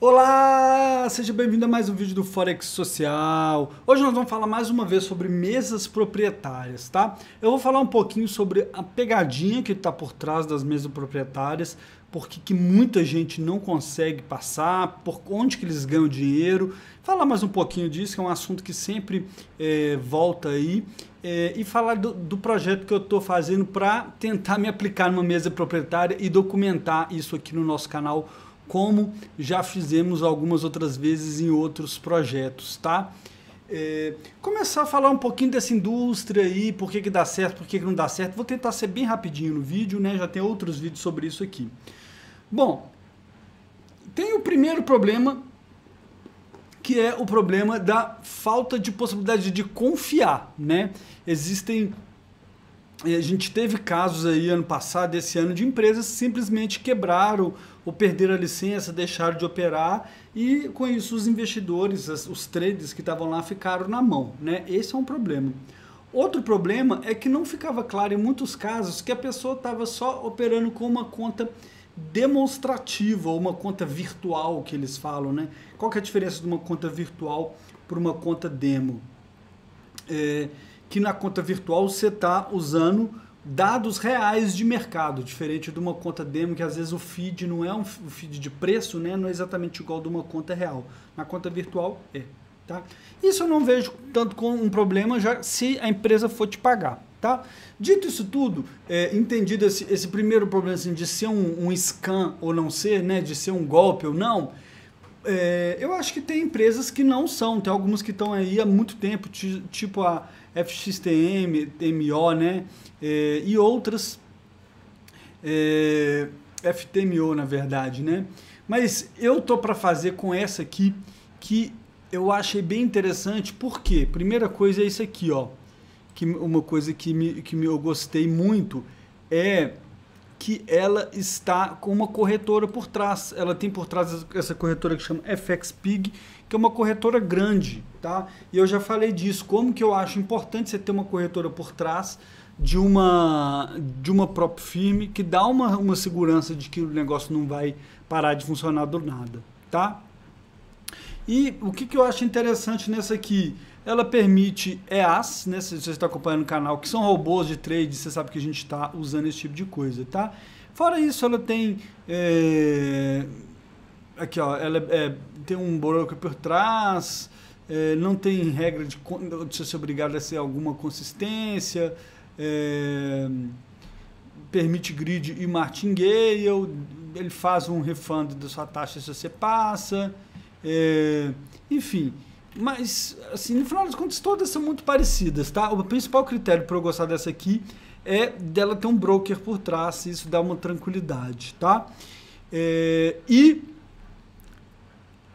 Olá, seja bem-vindo a mais um vídeo do Forex Social. Hoje nós vamos falar mais uma vez sobre mesas proprietárias, tá? Eu vou falar um pouquinho sobre a pegadinha que está por trás das mesas proprietárias, porque que muita gente não consegue passar, por onde que eles ganham dinheiro. Falar mais um pouquinho disso, que é um assunto que sempre é, volta aí. É, e falar do, do, projeto que eu estou fazendo para tentar me aplicar numa mesa proprietária e documentar isso aqui no nosso canal como já fizemos algumas outras vezes em outros projetos, tá? É, começar a falar um pouquinho dessa indústria aí, por que, que dá certo, por que, que não dá certo. Vou tentar ser bem rapidinho no vídeo, né? Já tem outros vídeos sobre isso aqui. Bom, tem o primeiro problema, que é o problema da falta de possibilidade de confiar, né? Existem a gente teve casos aí ano passado, esse ano, de empresas que simplesmente quebraram ou perderam a licença, deixaram de operar e com isso os investidores, os traders que estavam lá ficaram na mão, né? Esse é um problema. Outro problema é que não ficava claro em muitos casos que a pessoa estava só operando com uma conta demonstrativa, ou uma conta virtual que eles falam, né? Qual que é a diferença de uma conta virtual para uma conta demo? É, que na conta virtual você está usando dados reais de mercado, diferente de uma conta demo que às vezes o feed não é um feed de preço, né? não é exatamente igual de uma conta real. Na conta virtual é. Tá? Isso eu não vejo tanto como um problema já se a empresa for te pagar. Tá? Dito isso tudo, é, entendido esse, esse, primeiro problema assim, de ser um, um scan ou não ser, né? de ser um golpe ou não, é, eu acho que tem empresas que não são, tem algumas que estão aí há muito tempo, tipo a FXTM, MO, né? É, e outras. É, FTMO, na verdade, né? Mas eu tô para fazer com essa aqui que eu achei bem interessante, porque primeira coisa é isso aqui, ó. Que uma coisa que, me, que me, eu gostei muito é que ela está com uma corretora por trás. Ela tem por trás essa corretora que chama FXPig, que é uma corretora grande, tá? E eu já falei disso, como que eu acho importante você ter uma corretora por trás de uma de uma própria firme que dá uma, uma segurança de que o negócio não vai parar de funcionar do nada, tá? E o que, que eu acho interessante nessa aqui? Ela permite EAs, é né? Se você está acompanhando o canal, que são robôs de trade, você sabe que a gente está usando esse tipo de coisa, tá? Fora isso, ela tem. É... Aqui, ó, ela é, tem um broker por trás, é, não tem regra de, de você ser obrigado a ser alguma consistência, é, permite grid e martingale, ele faz um refund da sua taxa se você passa, é, enfim. Mas, assim, no final das contas, todas são muito parecidas, tá? O principal critério para eu gostar dessa aqui é dela ter um broker por trás, isso dá uma tranquilidade, tá? É, e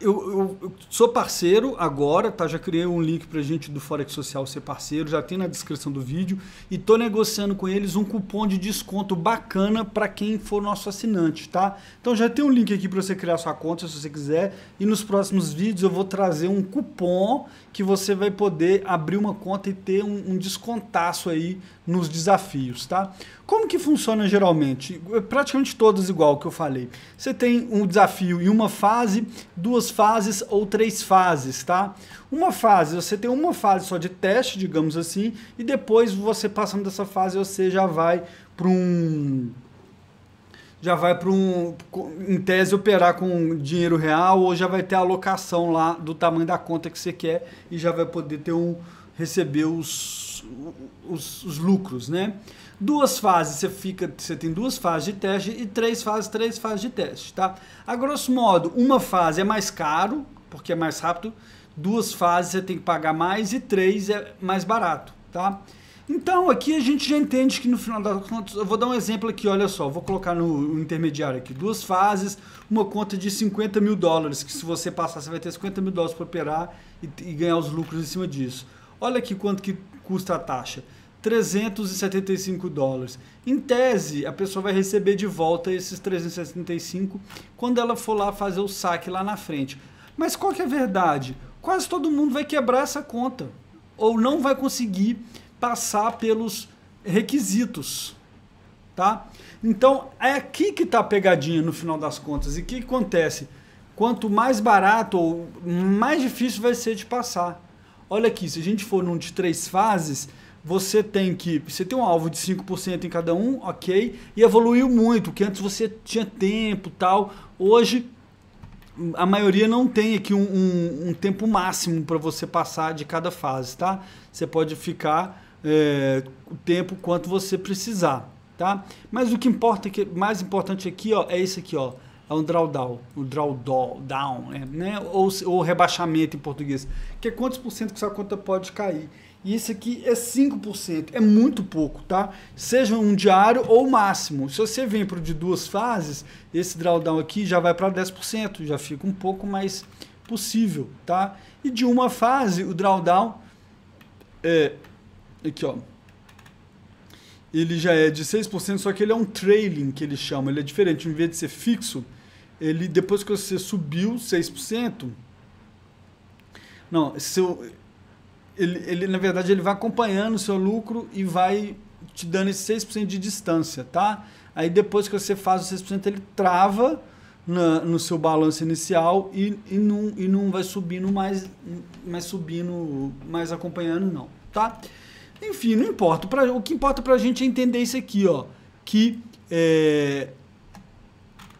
eu, eu, eu, sou parceiro agora, tá? Já criei um link pra gente do Forex Social ser parceiro, já tem na descrição do vídeo. E tô negociando com eles um cupom de desconto bacana para quem for nosso assinante, tá? Então já tem um link aqui para você criar sua conta se você quiser. E nos próximos vídeos eu vou trazer um cupom que você vai poder abrir uma conta e ter um, um descontaço aí nos desafios, tá? Como que funciona geralmente? É praticamente todas igual que eu falei. Você tem um desafio e uma fase, duas fases ou três fases, tá? Uma fase, você tem uma fase só de teste, digamos assim, e depois você passando dessa fase, você já vai para um já vai para um. Em tese, operar com dinheiro real ou já vai ter a alocação lá do tamanho da conta que você quer e já vai poder ter um. receber os os, os, lucros, né? Duas fases, você fica, você tem duas fases de teste e três fases, três fases de teste, tá? A grosso modo, uma fase é mais caro, porque é mais rápido, duas fases você tem que pagar mais e três é mais barato, tá? Então aqui a gente já entende que no final das contas, eu vou dar um exemplo aqui, olha só, vou colocar no intermediário aqui, duas fases, uma conta de 50 mil dólares, que se você passar você vai ter 50 mil dólares para operar e, e ganhar os lucros em cima disso. Olha aqui quanto que custa a taxa? 375 dólares. Em tese, a pessoa vai receber de volta esses 375 quando ela for lá fazer o saque lá na frente. Mas qual que é a verdade? Quase todo mundo vai quebrar essa conta ou não vai conseguir passar pelos requisitos, tá? Então é aqui que está a pegadinha no final das contas e o que acontece? Quanto mais barato ou mais difícil vai ser de passar. Olha aqui, se a gente for num de três fases, você tem que. Você tem um alvo de 5% em cada um, ok? E evoluiu muito, que antes você tinha tempo tal. Hoje a maioria não tem aqui um, um, um tempo máximo para você passar de cada fase, tá? Você pode ficar é, o tempo quanto você precisar, tá? Mas o que importa, é que mais importante aqui, ó, é isso aqui, ó é um drawdown, um drawdown, é, né? ou, ou rebaixamento em português, que é quantos por cento que sua conta pode cair. E isso aqui é 5%, é muito pouco, tá? Seja um diário ou máximo. Se você vem para o de duas fases, esse drawdown aqui já vai para 10%, já fica um pouco mais possível, tá? E de uma fase, o drawdown é aqui, ó. Ele já é de 6%, só que ele é um trailing que ele chama, ele é diferente, em vez de ser fixo, ele depois que você subiu 6%, não, seu, ele, ele, na verdade ele vai acompanhando o seu lucro e vai te dando esse 6% de distância, tá? Aí depois que você faz o 6%, ele trava na, no seu balanço inicial e, e, não, e não vai subindo mais, mais subindo, mais acompanhando não, tá? Enfim, não importa. Pra, o que importa pra gente é entender isso aqui, ó. Que é,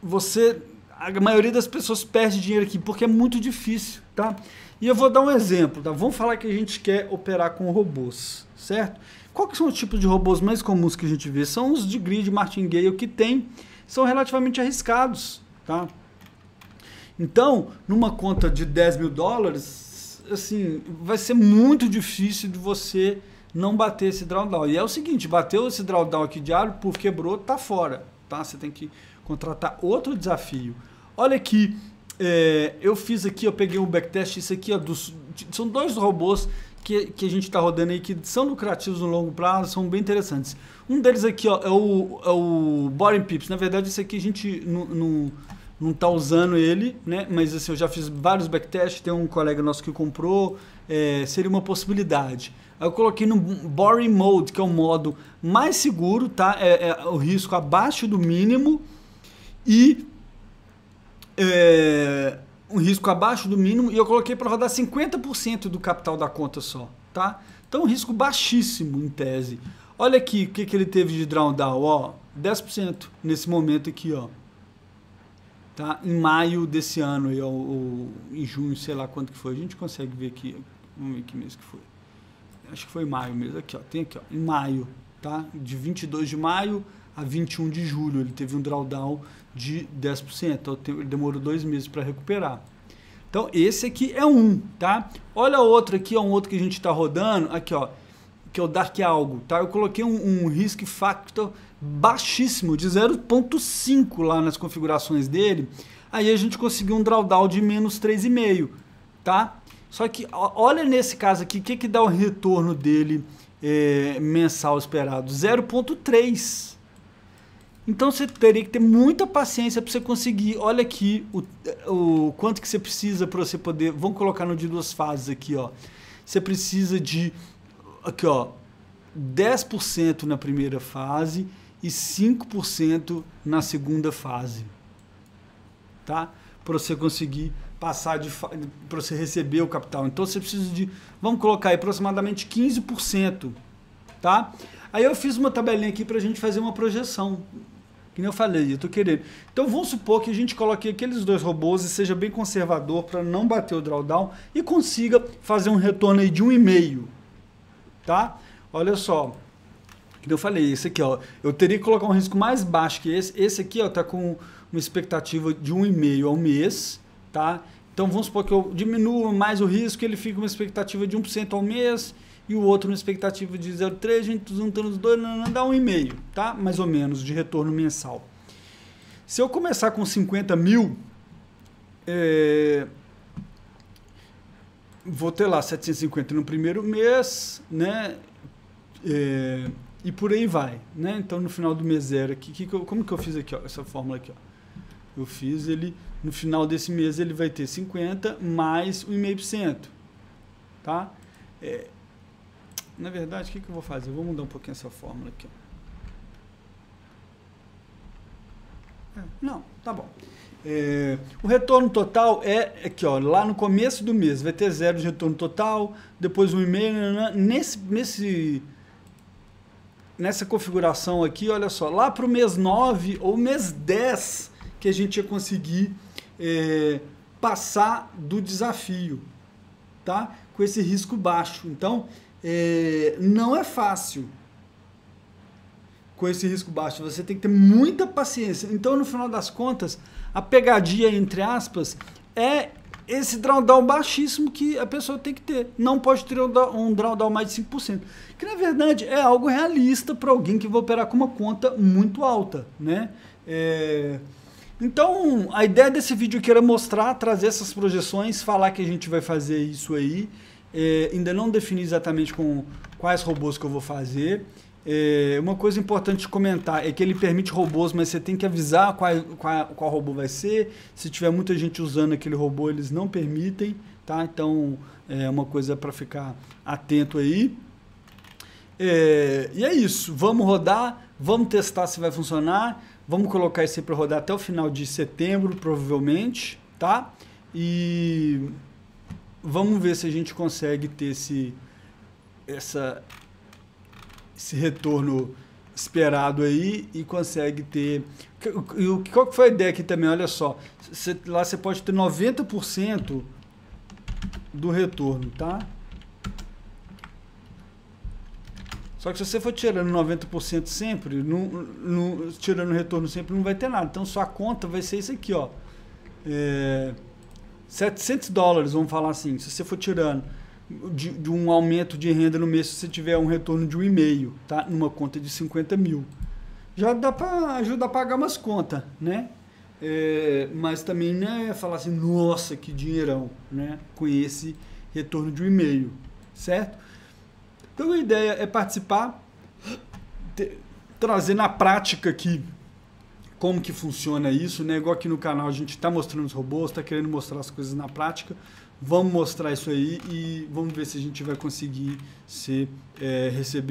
você a maioria das pessoas perde dinheiro aqui porque é muito difícil, tá? E eu vou dar um exemplo, tá? Vamos falar que a gente quer operar com robôs, certo? Qual são os tipos de robôs mais comuns que a gente vê? São os de grid martingale que tem, são relativamente arriscados, tá? Então, numa conta de 10 mil dólares, assim, vai ser muito difícil de você não bater esse drawdown. E é o seguinte, bateu esse drawdown aqui diário, por quebrou, tá fora, tá? Você tem que contratar outro desafio. Olha aqui, é, eu fiz aqui, eu peguei um backtest, isso aqui ó, dos, são dois robôs que, que a gente está rodando aí que são lucrativos no longo prazo, são bem interessantes. Um deles aqui ó, é o, é o Boring Pips. Na verdade, esse aqui a gente não, não, tá usando ele, né? Mas assim, eu já fiz vários backtests, tem um colega nosso que comprou, é, seria uma possibilidade. eu coloquei no Boring Mode, que é o modo mais seguro, tá? É, é o risco abaixo do mínimo e é, um risco abaixo do mínimo, e eu coloquei para rodar 50% do capital da conta só, tá? Então, um risco baixíssimo em tese. Olha aqui o que, que ele teve de drawdown, ó, 10% nesse momento aqui, ó. Tá? Em maio desse ano, aí, ó, ou em junho, sei lá quanto que foi. A gente consegue ver aqui, vamos ver que mês que foi. Acho que foi maio mesmo, aqui, ó, tem aqui, ó, em maio, tá? De 22 de maio a 21 de julho. Ele teve um drawdown de 10%, então ele demorou dois meses para recuperar. Então esse aqui é um, tá? Olha outro aqui, é um outro que a gente está rodando, aqui ó, que é o Dark Algo, tá? Eu coloquei um, um risk factor baixíssimo, de 0.5 lá nas configurações dele, aí a gente conseguiu um drawdown de menos 3,5, tá? Só que olha nesse caso aqui, o que, que dá o retorno dele é, mensal esperado? 0.3, então você teria que ter muita paciência para você conseguir. Olha aqui o, o quanto que você precisa para você poder. Vamos colocar no de duas fases aqui, ó. Você precisa de aqui, ó, 10% na primeira fase e 5% na segunda fase. Tá? Para você conseguir passar de para você receber o capital. Então você precisa de, vamos colocar aí aproximadamente 15%, tá? Aí eu fiz uma tabelinha aqui para a gente fazer uma projeção. Que nem eu falei, eu tô querendo. Então vamos supor que a gente coloque aqueles dois robôs e seja bem conservador para não bater o drawdown e consiga fazer um retorno aí de 1,5. Tá? Olha só. Que eu falei, esse aqui, ó. Eu teria que colocar um risco mais baixo que esse. Esse aqui, ó, tá com uma expectativa de 1,5 ao mês, tá? Então vamos supor que eu diminuo mais o risco, ele fica uma expectativa de 1% ao mês e o outro uma expectativa de 0,3, gente juntando os dois, não, não, dá 1,5, tá? Mais ou menos, de retorno mensal. Se eu começar com 50 mil, é, vou ter lá 750 no primeiro mês, né? É, e por aí vai, né? Então no final do mês zero aqui, que, que eu, como que eu fiz aqui, ó, essa fórmula aqui, ó? eu fiz, ele no final desse mês ele vai ter 50 mais 1,5%. Tá? É, na verdade, o que, que eu vou fazer? Eu vou mudar um pouquinho essa fórmula aqui. É, não, tá bom. É, o retorno total é aqui, ó, lá no começo do mês vai ter zero de retorno total, depois um e-mail, né, né, né, nesse, nesse, nessa configuração aqui, olha só, lá para o mês 9 ou mês 10 que a gente ia conseguir é, passar do desafio, tá? Com esse risco baixo. Então, é, não é fácil com esse risco baixo. Você tem que ter muita paciência. Então, no final das contas, a pegadinha, entre aspas, é esse drawdown baixíssimo que a pessoa tem que ter. Não pode ter um drawdown mais de 5%. Que, na verdade, é algo realista para alguém que vai operar com uma conta muito alta, né? É... Então, a ideia desse vídeo aqui era mostrar, trazer essas projeções, falar que a gente vai fazer isso aí. É, ainda não defini exatamente com quais robôs que eu vou fazer. É, uma coisa importante de comentar é que ele permite robôs, mas você tem que avisar qual, qual, qual robô vai ser. Se tiver muita gente usando aquele robô, eles não permitem, tá? Então é uma coisa para ficar atento aí. É, e é isso, vamos rodar, vamos testar se vai funcionar. Vamos colocar isso aí para rodar até o final de setembro, provavelmente, tá? E vamos ver se a gente consegue ter esse, essa, esse retorno esperado aí e consegue ter. Qual que foi a ideia aqui também? Olha só, lá você pode ter 90% do retorno, tá? Só que se você for tirando 90% sempre, não, tirando retorno sempre, não vai ter nada. Então sua conta vai ser isso aqui, ó. É, 700 dólares, vamos falar assim. Se você for tirando de, de, um aumento de renda no mês, se você tiver um retorno de 1,5, tá? Numa conta de 50 mil. Já dá para ajudar a pagar umas contas, né? É, mas também não é falar assim, nossa, que dinheirão, né? Com esse retorno de 1,5, certo? Então a ideia é participar, te, trazer na prática aqui como que funciona isso, né? Igual aqui no canal a gente está mostrando os robôs, está querendo mostrar as coisas na prática. Vamos mostrar isso aí e vamos ver se a gente vai conseguir ser, é, receber